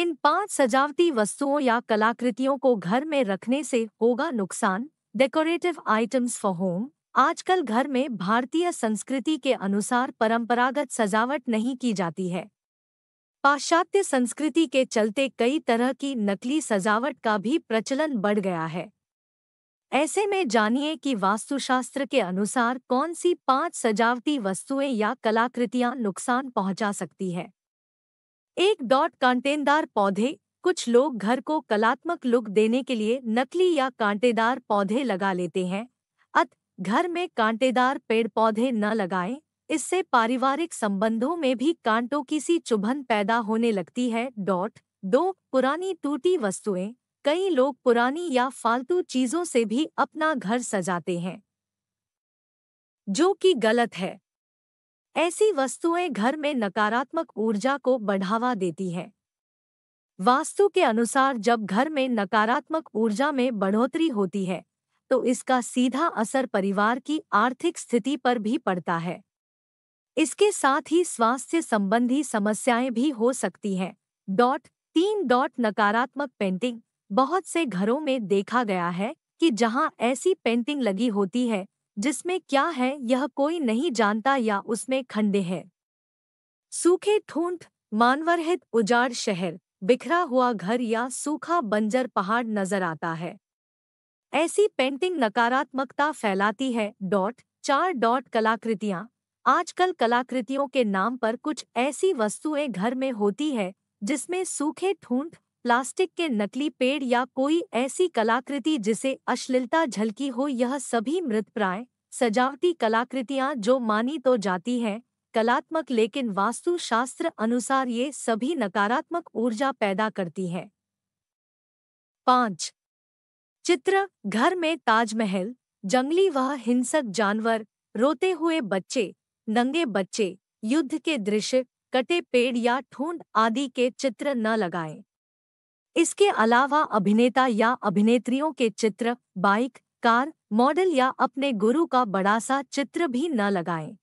इन पांच सजावटी वस्तुओं या कलाकृतियों को घर में रखने से होगा नुकसान डेकोरेटिव आइटम्स फॉर होम आजकल घर में भारतीय संस्कृति के अनुसार परंपरागत सजावट नहीं की जाती है पाश्चात्य संस्कृति के चलते कई तरह की नकली सजावट का भी प्रचलन बढ़ गया है ऐसे में जानिए कि वास्तुशास्त्र के अनुसार कौन सी पांच सजावटी वस्तुएं या कलाकृतियां नुकसान पहुंचा सकती है एक डॉट कांटेदार पौधे कुछ लोग घर को कलात्मक लुक देने के लिए नकली या कांटेदार पौधे लगा लेते हैं अत घर में कांटेदार पेड़ पौधे न लगाएं इससे पारिवारिक संबंधों में भी कांटों की सी चुभन पैदा होने लगती है डॉट दो पुरानी टूटी वस्तुएं कई लोग पुरानी या फालतू चीजों से भी अपना घर सजाते हैं जो कि गलत है ऐसी वस्तुएं घर में नकारात्मक ऊर्जा को बढ़ावा देती है वास्तु के अनुसार जब घर में नकारात्मक ऊर्जा में बढ़ोतरी होती है तो इसका सीधा असर परिवार की आर्थिक स्थिति पर भी पड़ता है इसके साथ ही स्वास्थ्य संबंधी समस्याएं भी हो सकती हैं डॉट तीन डॉट नकारात्मक पेंटिंग बहुत से घरों में देखा गया है कि जहां ऐसी पेंटिंग लगी होती है जिसमें क्या है यह कोई नहीं जानता या उसमें खंडे है सूखे ठूंठ मानवरहित उजाड़ शहर बिखरा हुआ घर या सूखा बंजर पहाड़ नजर आता है ऐसी पेंटिंग नकारात्मकता फैलाती है डॉट चार डॉट कलाकृतियां आजकल कलाकृतियों के नाम पर कुछ ऐसी वस्तुएं घर में होती है जिसमें सूखे ठूंठ प्लास्टिक के नकली पेड़ या कोई ऐसी कलाकृति जिसे अश्लीलता झलकी हो यह सभी मृतप्राय सजावटी कलाकृतियां जो मानी तो जाती हैं कलात्मक लेकिन वास्तुशास्त्र अनुसार ये सभी नकारात्मक ऊर्जा पैदा करती हैं पाँच चित्र घर में ताजमहल जंगली वह हिंसक जानवर रोते हुए बच्चे नंगे बच्चे युद्ध के दृश्य कटे पेड़ या ठूंढ आदि के चित्र न लगाएं इसके अलावा अभिनेता या अभिनेत्रियों के चित्र बाइक कार मॉडल या अपने गुरु का बड़ा सा चित्र भी न लगाएं